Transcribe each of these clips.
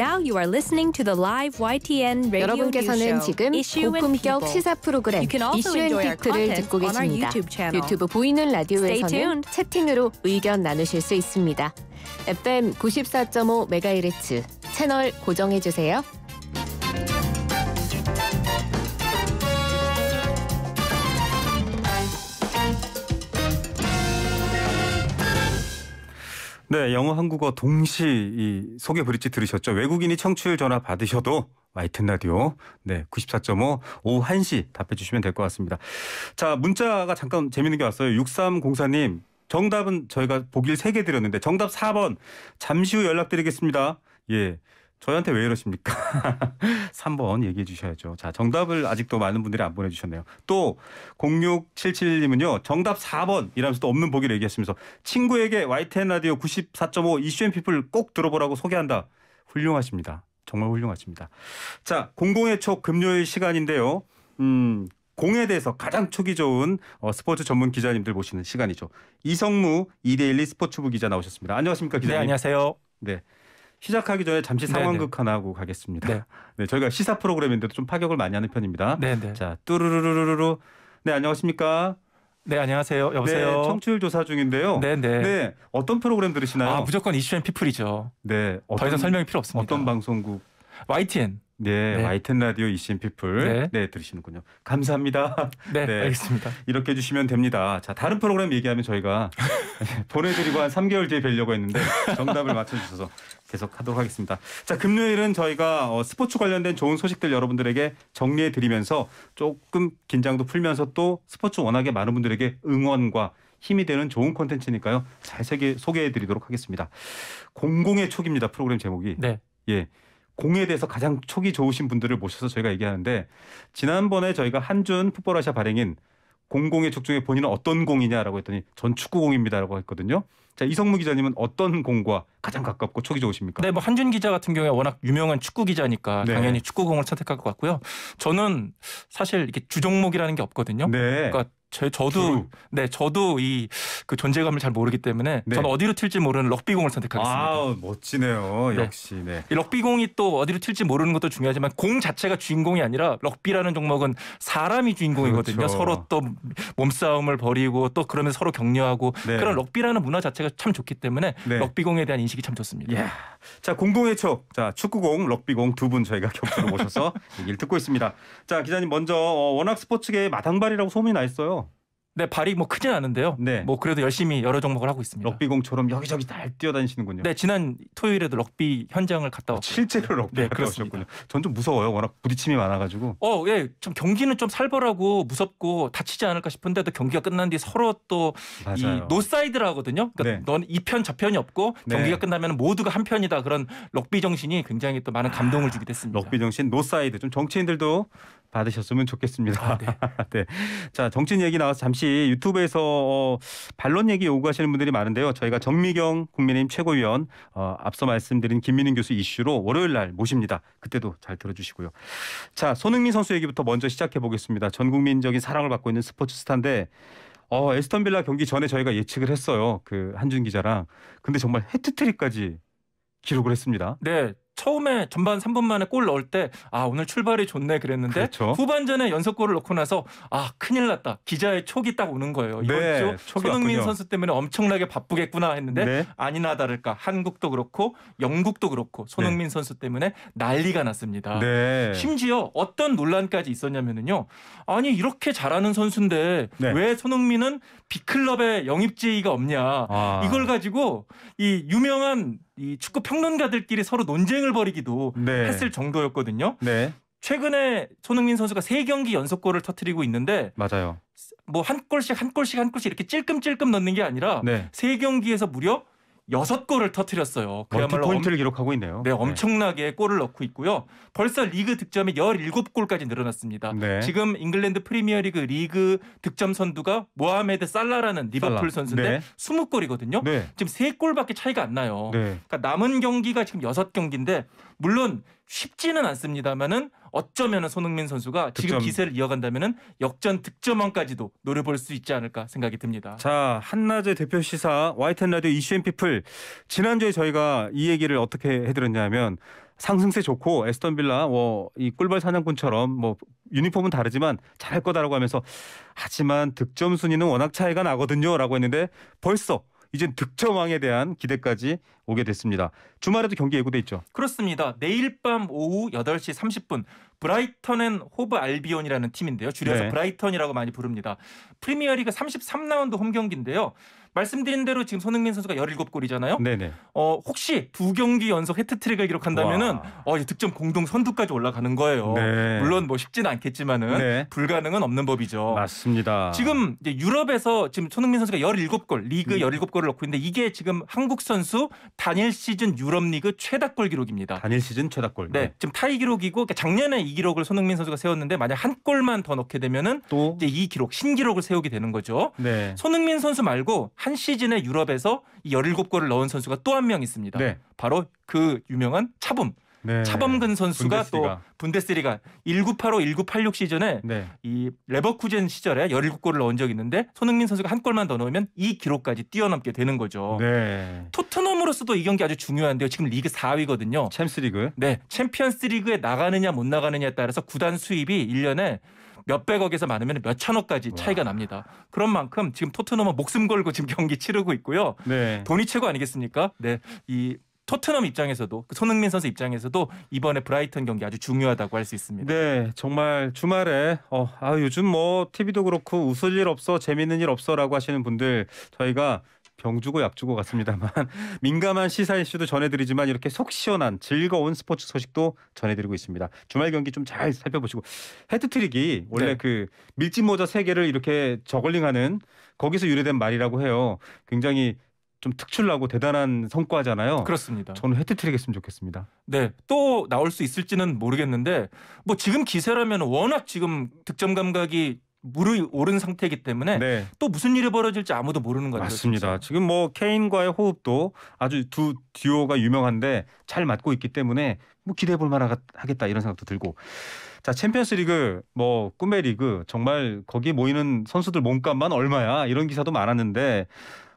Now you are listening to the live YTN radio 여러분께서는 지금 고품격 시사 프로그램 이슈 앤 빅트를 듣고 계십니다. 유튜브 보이는 라디오에서는 채팅으로 의견 나누실 수 있습니다. FM 94.5MHz 채널 고정해주세요. 네, 영어 한국어 동시 이 소개 브릿지 들으셨죠? 외국인이 청취율 전화 받으셔도 마이튼 라디오 네94.5 오후 1시 답해 주시면 될 것 같습니다. 자, 문자가 잠깐 재밌는 게 왔어요. 6304님 정답은 저희가 보기를 3개 드렸는데 정답 4번 잠시 후 연락드리겠습니다. 예. 저희한테 왜 이러십니까? 3번 얘기해 주셔야죠. 자, 정답을 아직도 많은 분들이 안 보내주셨네요. 또 0677님은요. 정답 4번 이라면서 또 없는 보기를 얘기했으면서 친구에게 YTN 라디오 94.5 이슈앤피플 꼭 들어보라고 소개한다. 훌륭하십니다. 정말 훌륭하십니다. 자, 공공의 초 금요일 시간인데요. 음, 공에 대해서 가장 초기 좋은 어, 스포츠 전문 기자님들 모시는 시간이죠. 이성무 이데일리 스포츠부 기자 나오셨습니다. 안녕하십니까 기자님. 네, 안녕하세요. 네. 시작하기 전에 잠시 네, 상황극 네네. 하나 하고 가겠습니다. 네. 네. 저희가 시사 프로그램인데도 좀 파격을 많이 하는 편입니다. 네네. 네. 자, 뚜루루루루루. 네, 안녕하십니까? 네, 안녕하세요. 여보세요. 네, 청취율 조사 중인데요. 네, 네. 네, 어떤 프로그램 들으시나요? 아, 무조건 이슈앤 피플이죠. 네, 어떤, 더 이상 설명이 필요 없습니다. 어떤 방송국? YTN. 네, 네. 와이텐 라디오 이신 피플 네. 네 들으시는군요. 감사합니다. 네, 네, 알겠습니다. 이렇게 해주시면 됩니다. 자 다른 프로그램 얘기하면 저희가 네, 보내드리고 한 3개월 뒤에 뵐려고 했는데 정답을 맞춰주셔서 계속 하도록 하겠습니다. 자 금요일은 저희가 어, 스포츠 관련된 좋은 소식들 여러분들에게 정리해 드리면서 조금 긴장도 풀면서 또 스포츠 워낙에 많은 분들에게 응원과 힘이 되는 좋은 콘텐츠니까요. 잘 소개해 드리도록 하겠습니다. 공공의 촉입니다. 프로그램 제목이. 네. 예. 공에 대해서 가장 촉이 좋으신 분들을 모셔서 저희가 얘기하는데 지난번에 저희가 한준 풋볼아시아 발행인 공공의 축중에 본인은 어떤 공이냐라고 했더니 전 축구공입니다라고 했거든요. 자 이성무 기자님은 어떤 공과 가장 가깝고 촉이 좋으십니까? 네, 뭐 한준 기자 같은 경우에 워낙 유명한 축구 기자니까 네. 당연히 축구공을 선택할 것 같고요. 저는 사실 이게 주종목이라는 게 없거든요. 네. 그러니까 제, 저도 네 저도 이 그 존재감을 잘 모르기 때문에 네. 저는 어디로 튈지 모르는 럭비공을 선택하겠습니다. 아 멋지네요. 네. 역시 네. 이 럭비공이 또 어디로 튈지 모르는 것도 중요하지만 공 자체가 주인공이 아니라 럭비라는 종목은 사람이 주인공이거든요. 그렇죠. 서로 또 몸싸움을 벌이고 또 그러면서 서로 격려하고 네. 그런 럭비라는 문화 자체가 참 좋기 때문에 네. 럭비공에 대한 인식이 참 좋습니다. 예. 자 공공의 촉, 자 축구공, 럭비공 두 분 저희가 격주로 모셔서 얘기를 듣고 있습니다. 자 기자님 먼저 어, 워낙 스포츠계의 마당발이라고 소문이 나 있어요. 네 발이 뭐 크진 않은데요. 네. 뭐 그래도 열심히 여러 종목을 하고 있습니다. 럭비공처럼 여기저기 잘 뛰어다니시는군요. 네 지난 토요일에도 럭비 현장을 갔다 왔고 아, 실제로 럭비 네, 그러셨군요. 전 좀 무서워요. 워낙 부딪힘이 많아가지고. 어, 예, 좀 경기는 좀 살벌하고 무섭고 다치지 않을까 싶은데 도 경기가 끝난 뒤 서로 또 이 노사이드라거든요. 그러니까 네. 넌이 편 저편이 없고 네. 경기가 끝나면 모두가 한 편이다 그런 럭비 정신이 굉장히 또 많은 감동을 아, 주기도 했습니다. 럭비 정신 노사이드 좀 정치인들도 받으셨으면 좋겠습니다. 아, 네. 네. 자 정치인 얘기 나와서 잠시 특 유튜브에서 어, 반론 얘기 요구하시는 분들이 많은데요. 저희가 정미경 국민의힘 최고위원 어, 앞서 말씀드린 김민희 교수 이슈로 월요일 날 모십니다. 그때도 잘 들어주시고요. 자 손흥민 선수 얘기부터 먼저 시작해 보겠습니다. 전 국민적인 사랑을 받고 있는 스포츠 스타인데 어, 에스턴 빌라 경기 전에 저희가 예측을 했어요. 그 한준 기자랑. 근데 정말 해트트릭까지 기록을 했습니다. 네. 처음에 전반 3분 만에 골 넣을 때 아 오늘 출발이 좋네 그랬는데 그렇죠. 후반전에 연속골을 넣고 나서 아 큰일 났다 기자의 촉이 딱 오는 거예요 이번 네, 주 손흥민 왔군요. 선수 때문에 엄청나게 바쁘겠구나 했는데 네. 아니나 다를까 한국도 그렇고 영국도 그렇고 손흥민 네. 선수 때문에 난리가 났습니다 네. 심지어 어떤 논란까지 있었냐면요 아니 이렇게 잘하는 선수인데 네. 왜 손흥민은 B클럽에 영입 제의가 없냐 아. 이걸 가지고 이 유명한 이 축구 평론가들끼리 서로 논쟁을 벌이기도 네. 했을 정도였거든요. 네. 최근에 손흥민 선수가 세 경기 연속골을 터트리고 있는데 맞아요. 뭐 한 골씩 한 골씩 한 골씩 이렇게 찔끔찔끔 넣는 게 아니라 네. 경기에서 무려 여섯 골을 터트렸어요. 그야 포인트를 엄, 기록하고 있네요. 네, 엄청나게 네. 골을 넣고 있고요. 벌써 리그 득점이 17골까지 늘어났습니다. 네. 지금 잉글랜드 프리미어리그 리그 득점 선두가 모하메드 살라라는 리버풀 살라. 선수인데 네. 20골이거든요. 지금 3골밖에 차이가 안 나요. 네. 그러니까 남은 경기가 지금 6경기인데 물론 쉽지는 않습니다만은 어쩌면 손흥민 선수가 지금 기세를 이어간다면은 역전 득점왕까지도 노려볼 수 있지 않을까 생각이 듭니다. 자 한낮의 대표 시사 와이텐 라디오 이슈앤피플 지난주에 저희가 이 얘기를 어떻게 해드렸냐면 상승세 좋고 에스턴 빌라 뭐 이 꿀벌 사냥꾼처럼 뭐 유니폼은 다르지만 잘할 거다라고 하면서 하지만 득점 순위는 워낙 차이가 나거든요라고 했는데 벌써 이젠 득점왕에 대한 기대까지 오게 됐습니다. 주말에도 경기 예고돼 있죠. 그렇습니다. 내일 밤 오후 8시 30분 브라이턴 은 호브 알비온이라는 팀인데요. 줄여서 네. 브라이턴이라고 많이 부릅니다. 프리미어리그 33라운드 홈 경기인데요. 말씀드린 대로 지금 손흥민 선수가 17골이잖아요. 네네. 어, 혹시 두 경기 연속 해트트릭을 기록한다면은 어, 득점 공동 선두까지 올라가는 거예요. 네. 물론 뭐 쉽지는 않겠지만은 네. 불가능은 없는 법이죠. 맞습니다. 지금 이제 유럽에서 지금 손흥민 선수가 17골, 리그 음. 17골을 넣고 있는데 이게 지금 한국 선수 단일 시즌 유럽 리그 최다골 기록입니다. 단일 시즌 최다골. 네. 네. 지금 타이 기록이고 그러니까 작년에 이 기록을 손흥민 선수가 세웠는데 만약 한 골만 더 넣게 되면은 또 이제 이 기록 신기록을 세우게 되는 거죠. 네. 손흥민 선수 말고 한 시즌에 유럽에서 이 17골을 넣은 선수가 또 한 명 있습니다. 네. 바로 그 유명한 차범. 네. 차범근 선수가 분데스리가. 또 분데스리가 1985-1986 시즌에 네. 이 레버쿠젠 시절에 17골을 넣은 적이 있는데 손흥민 선수가 한 골만 더 넣으면 이 기록까지 뛰어넘게 되는 거죠. 네. 토트넘으로서도 이 경기 아주 중요한데요. 지금 리그 4위거든요. 챔스리그. 네, 챔피언스리그에 나가느냐 못 나가느냐에 따라서 구단 수입이 1년에 몇백억에서 많으면 몇천억까지 차이가 와. 납니다. 그런 만큼 지금 토트넘은 목숨 걸고 지금 경기 치르고 있고요. 네. 돈이 최고 아니겠습니까? 네. 이 토트넘 입장에서도 그 손흥민 선수 입장에서도 이번에 브라이튼 경기 아주 중요하다고 할 수 있습니다. 네, 정말 주말에 어, 아 요즘 뭐 TV도 그렇고 웃을 일 없어 재밌는 일 없어라고 하시는 분들 저희가 병주고 약주고 같습니다만 민감한 시사 이슈도 전해드리지만 이렇게 속 시원한 즐거운 스포츠 소식도 전해드리고 있습니다. 주말 경기 좀 잘 살펴보시고 헤드트릭이 원래 네. 그 밀짚 모자 세 개를 이렇게 저글링하는 거기서 유래된 말이라고 해요. 굉장히 좀 특출나고 대단한 성과잖아요. 그렇습니다. 저는 헤트트릭 했으면 좋겠습니다. 네. 또 나올 수 있을지는 모르겠는데 뭐 지금 기세라면 워낙 지금 득점 감각이 물이 오른 상태이기 때문에 네. 또 무슨 일이 벌어질지 아무도 모르는 것같 맞습니다. 진짜. 지금 뭐 케인과의 호흡도 아주 두 듀오가 유명한데 잘 맞고 있기 때문에 뭐 기대해 볼 만하겠다 이런 생각도 들고 자 챔피언스 리그 뭐 꿈의 리그 정말 거기 모이는 선수들 몸값만 얼마야 이런 기사도 많았는데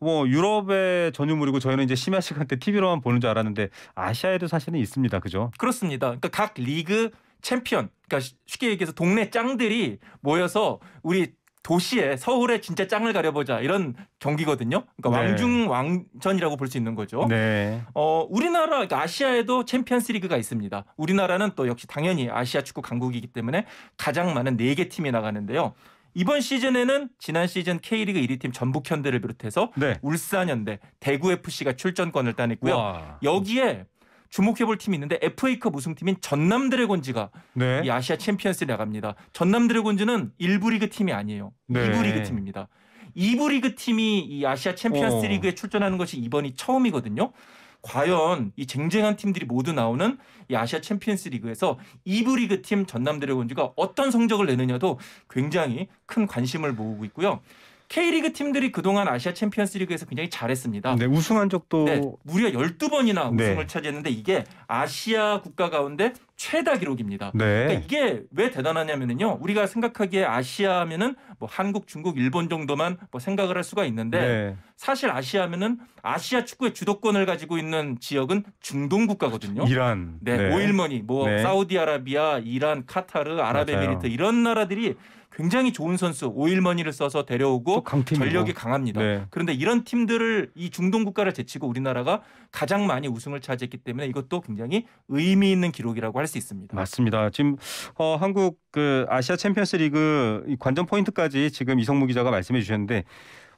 뭐 유럽의 전유물이고 저희는 이제 심야 시간 때 TV로만 보는 줄 알았는데 아시아에도 사실은 있습니다. 그죠? 그렇습니다. 그러니까 각 리그 챔피언, 그러니까 쉽게 얘기해서 동네 짱들이 모여서 우리 도시에 서울에 진짜 짱을 가려보자 이런 경기거든요. 그러니까 네. 왕중 왕전이라고 볼 수 있는 거죠. 네. 어 우리나라 그러니까 아시아에도 챔피언스리그가 있습니다. 우리나라는 또 역시 당연히 아시아 축구 강국이기 때문에 가장 많은 네 개 팀이 나가는데요. 이번 시즌에는 지난 시즌 K리그 1위 팀 전북 현대를 비롯해서 네. 울산현대, 대구 FC가 출전권을 따냈고요. 와. 여기에 주목해 볼 팀이 있는데 FA컵 우승팀인 전남 드래곤즈가 네. 이 아시아 챔피언스에 나갑니다. 전남 드래곤즈는 1부 리그 팀이 아니에요. 네. 2부 리그 팀입니다. 2부 리그 팀이 이 아시아 챔피언스 어. 리그에 출전하는 것이 이번이 처음이거든요. 과연 이 쟁쟁한 팀들이 모두 나오는 이 아시아 챔피언스 리그에서 2부 리그 팀 전남 드래곤즈가 어떤 성적을 내느냐도 굉장히 큰 관심을 모으고 있고요. K리그 팀들이 그동안 아시아 챔피언스 리그에서 굉장히 잘했습니다. 네, 우승한 적도 네, 무려 12번이나 우승을 네. 차지했는데 이게 아시아 국가 가운데 최다 기록입니다. 네. 그러니까 이게 왜 대단하냐면요. 우리가 생각하기에 아시아 하면은 뭐 한국, 중국, 일본 정도만 뭐 생각을 할 수가 있는데 네. 사실 아시아 하면은 아시아 축구의 주도권을 가지고 있는 지역은 중동 국가거든요. 이란. 네. 네. 오일머니, 뭐 네. 사우디아라비아, 이란, 카타르, 아랍에미리트 이런 나라들이 굉장히 좋은 선수 오일머니를 써서 데려오고 전력이 강합니다. 네. 그런데 이런 팀들을 이 중동 국가를 제치고 우리나라가 가장 많이 우승을 차지했기 때문에 이것도 굉장히 의미 있는 기록이라고 할 수 있습니다. 맞습니다. 지금 어, 한국 그 아시아 챔피언스리그 관전 포인트까지 지금 이성무 기자가 말씀해 주셨는데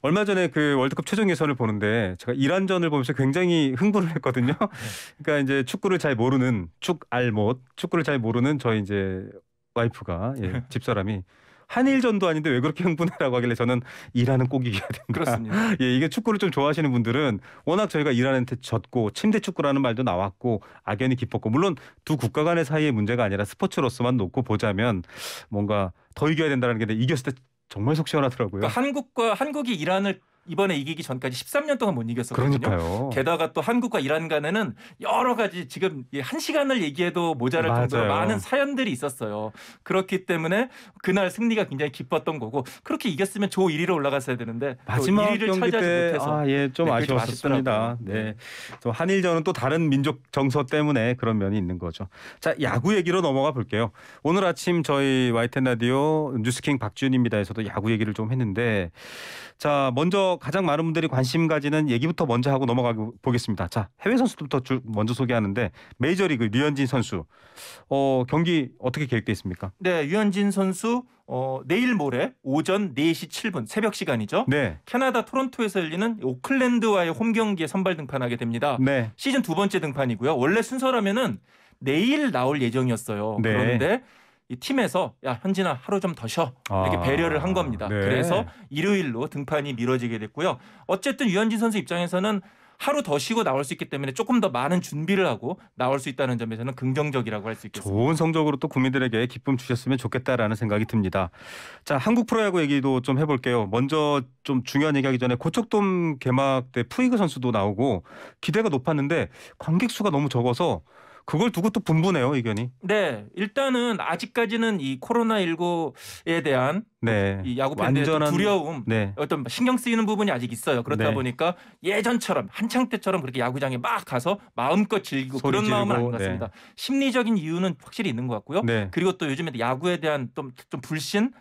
얼마 전에 그 월드컵 최종 예선을 보는데 제가 이란전을 보면서 굉장히 흥분을 했거든요. 그러니까 이제 축구를 잘 모르는 축 알못 축구를 잘 모르는 저희 이제 와이프가 예, 집사람이 한일전도 아닌데 왜 그렇게 흥분해라고 하길래 저는 이란은 꼭 이겨야 된다. 그렇습니다. 예, 이게 축구를 좀 좋아하시는 분들은 워낙 저희가 이란한테 졌고 침대 축구라는 말도 나왔고 악연이 깊었고 물론 두 국가 간의 사이의 문제가 아니라 스포츠로서만 놓고 보자면 뭔가 더 이겨야 된다는 게 이겼을 때 정말 속 시원하더라고요. 그러니까 한국과 한국이 이란을 이번에 이기기 전까지 13년 동안 못 이겼었거든요. 그러니까요. 게다가 또 한국과 이란 간에는 여러 가지 지금 한 시간을 얘기해도 모자랄 맞아요. 정도로 많은 사연들이 있었어요. 그렇기 때문에 그날 승리가 굉장히 기뻤던 거고 그렇게 이겼으면 조 1위로 올라갔어야 되는데 마지막 1위를 경기 때 아, 예, 좀 네, 아쉬웠습니다. 네. 네. 또 한일전은 또 다른 민족 정서 때문에 그런 면이 있는 거죠. 자, 야구 얘기로 넘어가 볼게요. 오늘 아침 저희 와이텐 라디오 뉴스킹 박지입니다에서도 야구 얘기를 좀 했는데 자, 먼저 가장 많은 분들이 관심 가지는 얘기부터 먼저 하고 넘어가 보겠습니다. 자, 해외 선수부터 줄 먼저 소개하는데 메이저리그 류현진 선수 어, 경기 어떻게 계획돼 있습니까? 네, 류현진 선수 어, 내일 모레 오전 4시 7분 새벽 시간이죠. 네. 캐나다 토론토에서 열리는 오클랜드와의 홈 경기에 선발 등판하게 됩니다. 네. 시즌 두 번째 등판이고요. 원래 순서라면은 내일 나올 예정이었어요. 네. 그런데 이 팀에서 야 현진아 하루 좀 더 쉬어 이렇게 아, 배려를 한 겁니다. 네. 그래서 일요일로 등판이 미뤄지게 됐고요. 어쨌든 유현진 선수 입장에서는 하루 더 쉬고 나올 수 있기 때문에 조금 더 많은 준비를 하고 나올 수 있다는 점에서는 긍정적이라고 할 수 있겠습니다. 좋은 성적으로 또 국민들에게 기쁨 주셨으면 좋겠다라는 생각이 듭니다. 자 한국 프로야구 얘기도 좀 해볼게요. 먼저 좀 중요한 얘기하기 전에 고척돔 개막 때 푸이그 선수도 나오고 기대가 높았는데 관객 수가 너무 적어서 그걸 두고 또 분분해요 의견이. 네, 일단은 아직까지는 이 코로나 19에 대한 그 네. 이 야구 팬들의 완전한... 두려움, 네. 어떤 신경 쓰이는 부분이 아직 있어요. 그렇다 네. 보니까 예전처럼 한창 때처럼 그렇게 야구장에 막 가서 마음껏 즐기고 그런 지르고, 마음은 아닌 것 네. 같습니다. 네. 심리적인 이유는 확실히 있는 것 같고요. 네. 그리고 또 요즘에 야구에 대한 좀, 좀 불신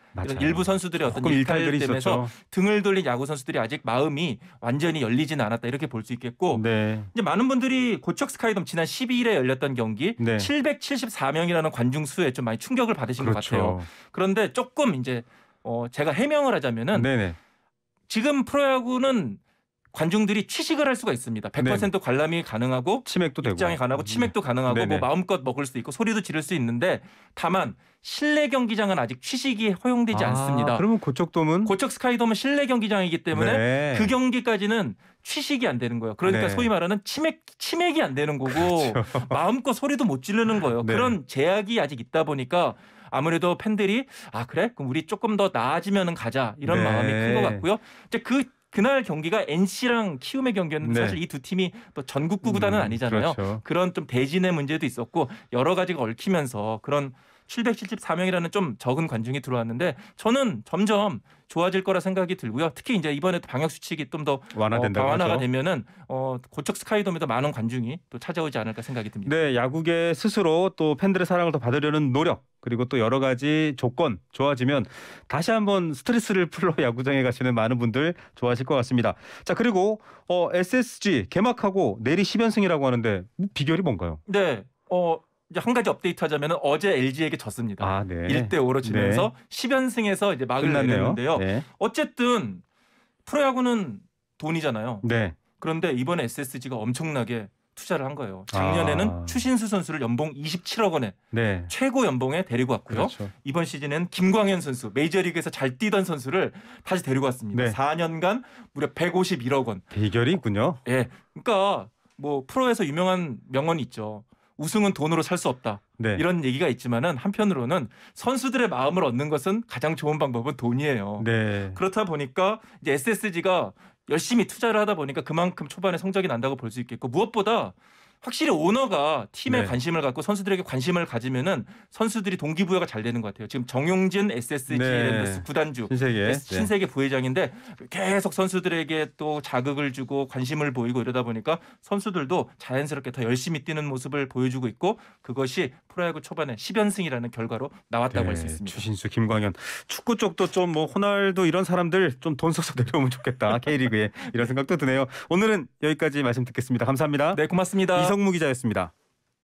일부 선수들의 어떤 일탈 때문에 있었죠. 등을 돌린 야구 선수들이 아직 마음이 완전히 열리지 않았다 이렇게 볼 수 있겠고 네. 이제 많은 분들이 고척 스카이돔 지난 12일에 열렸던 경기 774명이라는 관중 수에 좀 많이 충격을 받으신 그렇죠. 것 같아요. 그런데 조금 이제 어, 제가 해명을 하자면은 네네. 지금 프로야구는 관중들이 취식을 할 수가 있습니다. 100% 네. 관람이 가능하고 치맥도 되고 입장이 가능하고 음. 치맥도 가능하고 뭐 마음껏 먹을 수 있고 소리도 지를 수 있는데 다만 실내 경기장은 아직 취식이 허용되지 아, 않습니다. 그러면 고척돔은 고척 스카이돔은 실내 경기장이기 때문에 네. 그 경기까지는 취식이 안 되는 거예요. 그러니까 네. 소위 말하는 치맥 치맥이 안 되는 거고 그렇죠. 마음껏 소리도 못 지르는 거예요. 네. 그런 제약이 아직 있다 보니까 아무래도 팬들이 아 그래 그럼 우리 조금 더 나아지면은 가자 이런 네. 마음이 큰 것 같고요. 이제 그 그날 경기가 NC랑 키움의 경기였는데 네. 사실 이 두 팀이 또 전국구 구단은 음, 아니잖아요. 그렇죠. 그런좀 대진의 문제도 있었고 여러 가지가 얽히면서 그런 774명이라는 좀 적은 관중이 들어왔는데 저는 점점 좋아질 거라 생각이 들고요. 특히 이제 이번에 방역 수칙이 좀 더 완화된다 어, 완화가 되면은 어, 고척 스카이돔에도 많은 관중이 또 찾아오지 않을까 생각이 듭니다. 네, 야구계 스스로 또 팬들의 사랑을 더 받으려는 노력 그리고 또 여러 가지 조건 좋아지면 다시 한번 스트레스를 풀러 야구장에 가시는 많은 분들 좋아하실 것 같습니다. 자 그리고 어, SSG 개막하고 내리 10연승이라고 하는데 뭐 비결이 뭔가요? 네, 어 이제 한 가지 업데이트 하자면 어제 LG에게 졌습니다. 아, 네. 1대 5로 지면서 네. 10연승에서 이제 막을 내렸는데요. 네. 어쨌든 프로야구는 돈이잖아요. 네. 그런데 이번에 SSG가 엄청나게 투자를 한 거예요. 작년에는 아. 추신수 선수를 연봉 27억 원에 네. 최고 연봉에 데리고 왔고요. 그렇죠. 이번 시즌엔 김광현 선수 메이저리그에서 잘 뛰던 선수를 다시 데리고 왔습니다. 네. 4년간 무려 151억 원. 대결이 있군요. 예. 네. 그러니까 뭐 프로에서 유명한 명언이 있죠. 우승은 돈으로 살 수 없다. 네. 이런 얘기가 있지만은 한편으로는 선수들의 마음을 얻는 것은 가장 좋은 방법은 돈이에요. 네. 그렇다 보니까 이제 SSG가 열심히 투자를 하다 보니까 그만큼 초반에 성적이 난다고 볼 수 있겠고 무엇보다 확실히 오너가 팀에 네. 관심을 갖고 선수들에게 관심을 가지면은 선수들이 동기부여가 잘 되는 것 같아요. 지금 정용진 SSG 네. 구단주 신세계 네. 신세계 부회장인데 계속 선수들에게 또 자극을 주고 관심을 보이고 이러다 보니까 선수들도 자연스럽게 더 열심히 뛰는 모습을 보여주고 있고 그것이 프로야구 초반에 10연승이라는 결과로 나왔다고 할수 네. 있습니다. 추신수 김광현 축구 쪽도 좀 뭐 호날두 이런 사람들 좀돈 썩썩 내려오면 좋겠다 K리그에 이런 생각도 드네요. 오늘은 여기까지 말씀 듣겠습니다. 감사합니다. 네 고맙습니다. 이성무 기자였습니다.